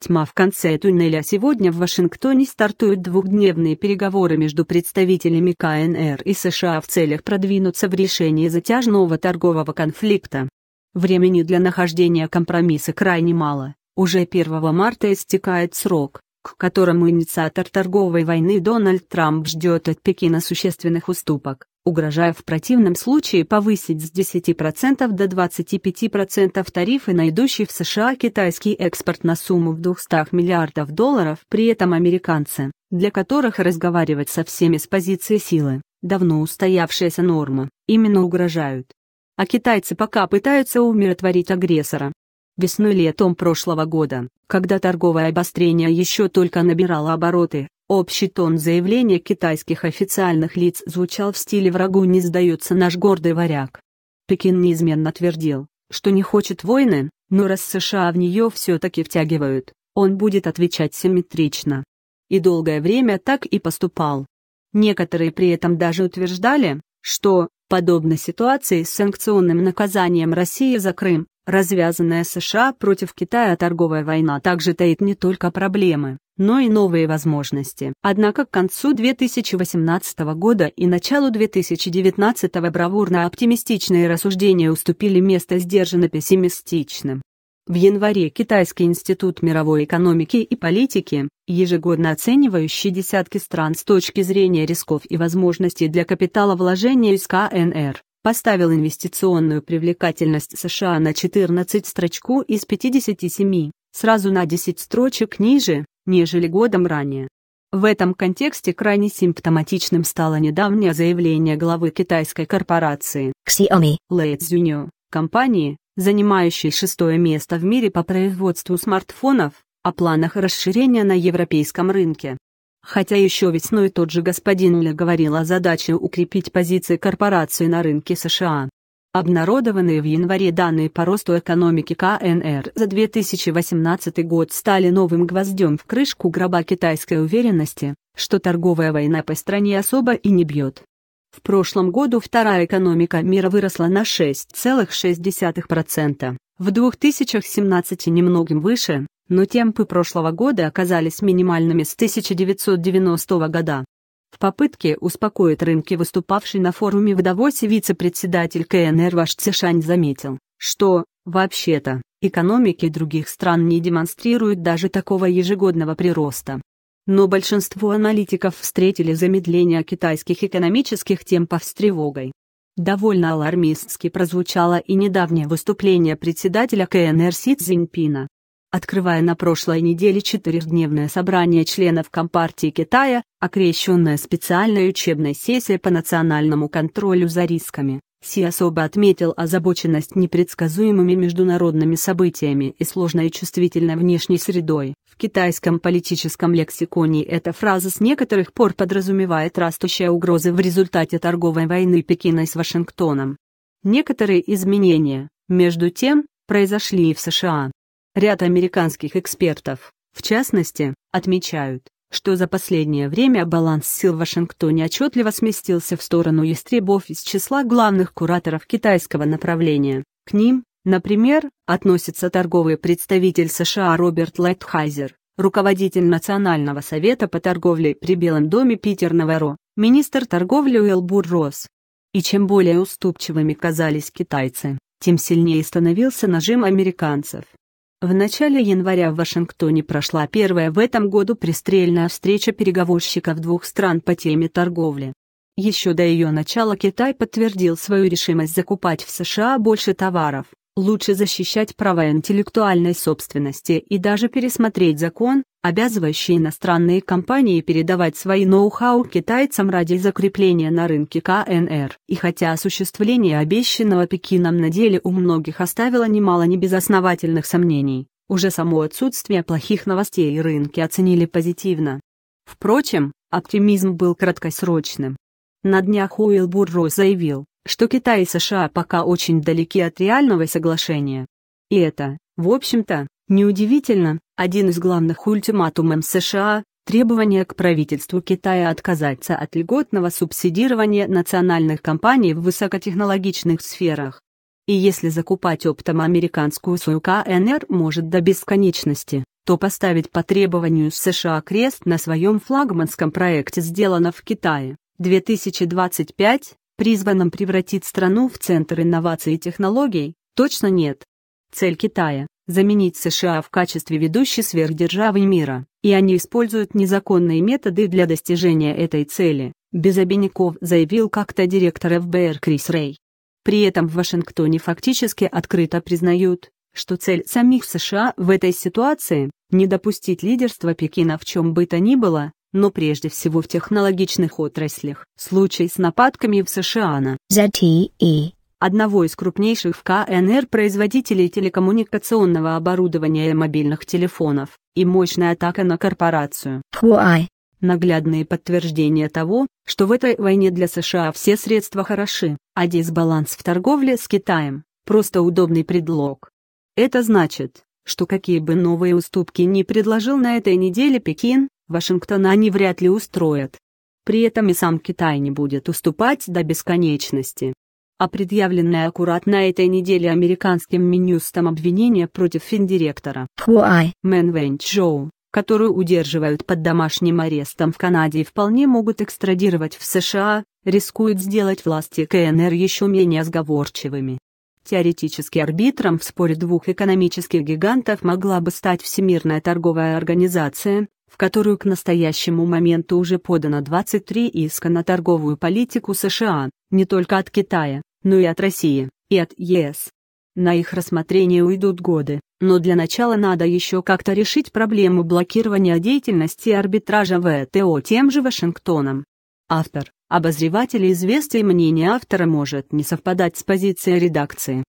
Тьма в конце туннеля Сегодня в Вашингтоне стартуют двухдневные переговоры между представителями КНР и США в целях продвинуться в решении затяжного торгового конфликта. Времени для нахождения компромисса крайне мало, уже 1 марта истекает срок, к которому инициатор торговой войны Дональд Трамп ждет от Пекина существенных уступок угрожая в противном случае повысить с 10% до 25% тарифы на идущий в США китайский экспорт на сумму в 200 миллиардов долларов. При этом американцы, для которых разговаривать со всеми с позиции силы, давно устоявшаяся норма, именно угрожают. А китайцы пока пытаются умиротворить агрессора. Весной-летом прошлого года, когда торговое обострение еще только набирало обороты, Общий тон заявления китайских официальных лиц звучал в стиле «врагу не сдается наш гордый варяг». Пекин неизменно твердил, что не хочет войны, но раз США в нее все-таки втягивают, он будет отвечать симметрично. И долгое время так и поступал. Некоторые при этом даже утверждали, что, подобно ситуации с санкционным наказанием России за Крым, Развязанная США против Китая торговая война также таит не только проблемы, но и новые возможности. Однако к концу 2018 года и началу 2019 бравурно-оптимистичные рассуждения уступили место сдержанно-пессимистичным. В январе Китайский институт мировой экономики и политики, ежегодно оценивающий десятки стран с точки зрения рисков и возможностей для капитала вложения из КНР, поставил инвестиционную привлекательность США на 14 строчку из 57, сразу на 10 строчек ниже, нежели годом ранее. В этом контексте крайне симптоматичным стало недавнее заявление главы китайской корпорации Xiaomi Lei Цзюньо, компании, занимающей шестое место в мире по производству смартфонов, о планах расширения на европейском рынке. Хотя еще весной тот же господин Ли говорил о задаче укрепить позиции корпорации на рынке США. Обнародованные в январе данные по росту экономики КНР за 2018 год стали новым гвоздем в крышку гроба китайской уверенности, что торговая война по стране особо и не бьет. В прошлом году вторая экономика мира выросла на 6,6%, в 2017 немногим выше, но темпы прошлого года оказались минимальными с 1990 года. В попытке успокоить рынки выступавший на форуме в Давосе вице-председатель КНР Ваш Цешань заметил, что, вообще-то, экономики других стран не демонстрируют даже такого ежегодного прироста. Но большинство аналитиков встретили замедление китайских экономических темпов с тревогой. Довольно алармистски прозвучало и недавнее выступление председателя КНР Си Цзиньпина, открывая на прошлой неделе четырехдневное собрание членов Компартии Китая, окрещенное специальной учебной сессией по национальному контролю за рисками. Си особо отметил озабоченность непредсказуемыми международными событиями и сложной и чувствительной внешней средой. В китайском политическом лексиконе эта фраза с некоторых пор подразумевает растущие угрозы в результате торговой войны Пекина с Вашингтоном. Некоторые изменения, между тем, произошли и в США. Ряд американских экспертов, в частности, отмечают, что за последнее время баланс сил в Вашингтоне отчетливо сместился в сторону ястребов из числа главных кураторов китайского направления. К ним, например, относится торговый представитель США Роберт Лайтхайзер, руководитель Национального совета по торговле при Белом доме Питер Наверо, министр торговли Уэлбур Росс. И чем более уступчивыми казались китайцы, тем сильнее становился нажим американцев. В начале января в Вашингтоне прошла первая в этом году пристрельная встреча переговорщиков двух стран по теме торговли. Еще до ее начала Китай подтвердил свою решимость закупать в США больше товаров, лучше защищать права интеллектуальной собственности и даже пересмотреть закон, обязывающие иностранные компании передавать свои ноу-хау китайцам ради закрепления на рынке КНР. И хотя осуществление обещанного Пекином на деле у многих оставило немало небезосновательных сомнений, уже само отсутствие плохих новостей рынки оценили позитивно. Впрочем, оптимизм был краткосрочным. На днях Уилбур Рой заявил, что Китай и США пока очень далеки от реального соглашения. И это, в общем-то, Неудивительно, один из главных ультиматумов США – требование к правительству Китая отказаться от льготного субсидирования национальных компаний в высокотехнологичных сферах. И если закупать оптом американскую сою КНР может до бесконечности, то поставить по требованию США крест на своем флагманском проекте «Сделано в Китае» 2025, призванном превратить страну в центр инноваций и технологий, точно нет. Цель Китая заменить США в качестве ведущей сверхдержавы мира, и они используют незаконные методы для достижения этой цели, без обиняков заявил как-то директор ФБР Крис Рей. При этом в Вашингтоне фактически открыто признают, что цель самих США в этой ситуации – не допустить лидерства Пекина в чем бы то ни было, но прежде всего в технологичных отраслях. Случай с нападками в США на ZTE одного из крупнейших в КНР производителей телекоммуникационного оборудования и мобильных телефонов, и мощная атака на корпорацию. Хуай. Наглядные подтверждения того, что в этой войне для США все средства хороши, а дисбаланс в торговле с Китаем – просто удобный предлог. Это значит, что какие бы новые уступки ни предложил на этой неделе Пекин, Вашингтона они вряд ли устроят. При этом и сам Китай не будет уступать до бесконечности а предъявленное аккурат на этой неделе американским Минюстом обвинение против финдиректора Хуай Мэн Вэнь Чжоу, которую удерживают под домашним арестом в Канаде и вполне могут экстрадировать в США, рискует сделать власти КНР еще менее сговорчивыми. Теоретически арбитром в споре двух экономических гигантов могла бы стать Всемирная торговая организация, в которую к настоящему моменту уже подано 23 иска на торговую политику США, не только от Китая, но и от России, и от ЕС. На их рассмотрение уйдут годы, но для начала надо еще как-то решить проблему блокирования деятельности арбитража ВТО тем же Вашингтоном. Автор, обозреватель известия мнения автора может не совпадать с позицией редакции,